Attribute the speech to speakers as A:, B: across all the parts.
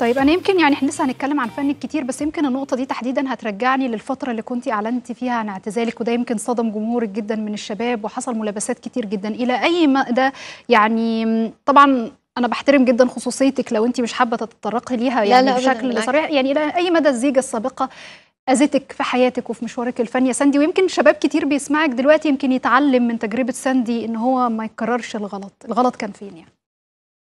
A: طيب انا يمكن يعني احنا لسه هنتكلم عن فنك كتير بس يمكن النقطه دي تحديدا هترجعني للفتره اللي كنت اعلنتي فيها عن اعتزالك وده يمكن صدم جمهورك جدا من الشباب وحصل ملابسات كتير جدا الى اي مدى يعني طبعا انا بحترم جدا خصوصيتك لو انت مش حابه تتطرقي ليها يعني لا لا بشكل صريح يعني الى اي مدى الزيجه السابقه اذتك في حياتك وفي مشوارك الفني يا ساندي ويمكن شباب كتير بيسمعك دلوقتي يمكن يتعلم من تجربه ساندي ان هو ما يكررش الغلط الغلط كان فين يعني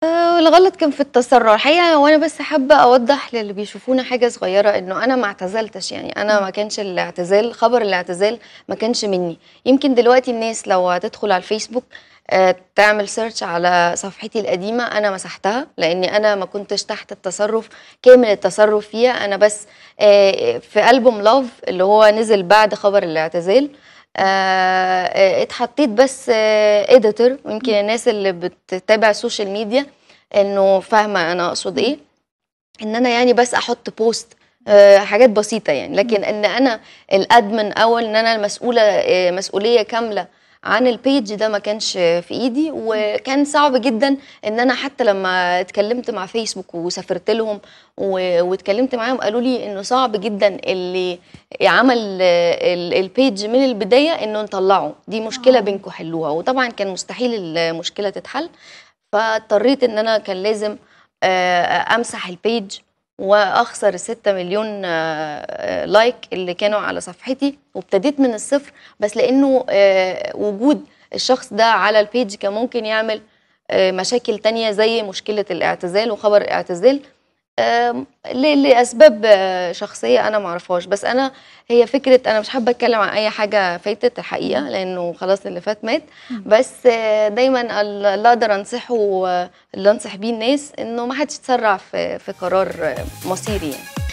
B: آه، الغلط كان في التسرع، الحقيقة وانا بس حابة أوضّح للي بيشوفونا حاجة صغيرة إنه أنا ما اعتزلتش، يعني أنا ما كانش الاعتزال خبر الاعتزال ما كانش منّي، يمكن دلوقتي الناس لو هتدخل على الفيسبوك آه، تعمل سيرش على صفحتي القديمة أنا مسحتها، لإني أنا ما كنتش تحت التصرُّف كامل التصرُّف فيها، أنا بس آه، في ألبوم لاف اللي هو نزل بعد خبر الاعتزال. آه، آه، اتحطيت بس اديتور آه، يمكن الناس اللي بتتابع السوشيال ميديا انه فاهمه انا اقصد ايه ان انا يعني بس احط بوست حاجات بسيطه يعني لكن ان انا الادمن او ان انا المسؤوله مسؤوليه كامله عن البيج ده ما كانش في ايدي وكان صعب جدا ان انا حتى لما اتكلمت مع فيسبوك وسافرت لهم واتكلمت معاهم قالوا لي انه صعب جدا اللي عمل البيج من البدايه انه نطلعه دي مشكله آه. بينكم حلوها وطبعا كان مستحيل المشكله تتحل فاضطريت ان انا كان لازم آه، امسح البيج واخسر الستة مليون آه، آه، لايك اللي كانوا على صفحتي وابتديت من الصفر بس لانه آه، وجود الشخص ده على البيج كان ممكن يعمل مشاكل تانية زي مشكلة الاعتزال وخبر الاعتزال لاسباب آه، شخصيه انا ما اعرفهاش بس انا هي فكره انا مش حابه اتكلم عن اي حاجه فاتت الحقيقه لانه خلاص اللي فات مات بس آه، دايما اللي اقدر انصحه آه، اللي انصح بيه الناس انه ما حدش يتسرع في في قرار مصيري يعني